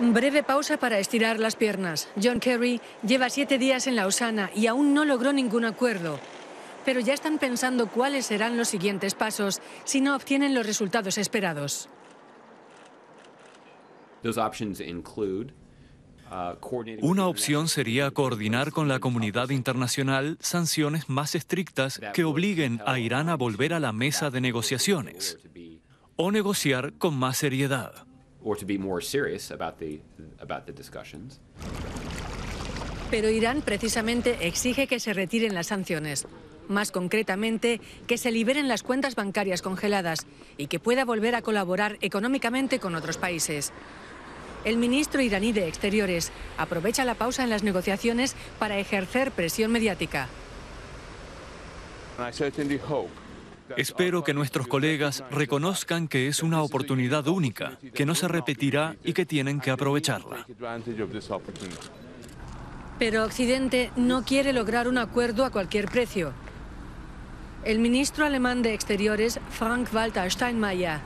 Breve pausa para estirar las piernas. John Kerry lleva siete días en Lausana y aún no logró ningún acuerdo. Pero ya están pensando cuáles serán los siguientes pasos si no obtienen los resultados esperados. Uh, Una opción sería coordinar con la comunidad internacional sanciones más estrictas que obliguen a Irán a volver a la mesa de negociaciones o negociar con más seriedad. Pero Irán precisamente exige que se retiren las sanciones, más concretamente que se liberen las cuentas bancarias congeladas y que pueda volver a colaborar económicamente con otros países. El ministro iraní de Exteriores aprovecha la pausa en las negociaciones para ejercer presión mediática. Espero que nuestros colegas reconozcan que es una oportunidad única, que no se repetirá y que tienen que aprovecharla. Pero Occidente no quiere lograr un acuerdo a cualquier precio. El ministro alemán de Exteriores, Frank-Walter Steinmeier,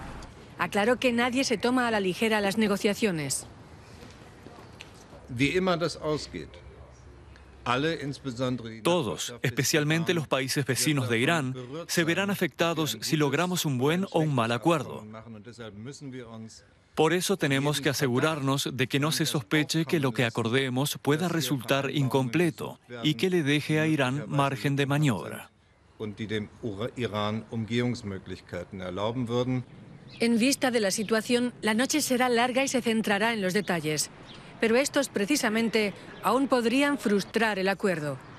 aclaró que nadie se toma a la ligera las negociaciones. Todos, especialmente los países vecinos de Irán, se verán afectados si logramos un buen o un mal acuerdo. Por eso tenemos que asegurarnos de que no se sospeche que lo que acordemos pueda resultar incompleto y que le deje a Irán margen de maniobra. En vista de la situación, la noche será larga y se centrará en los detalles pero estos precisamente aún podrían frustrar el acuerdo.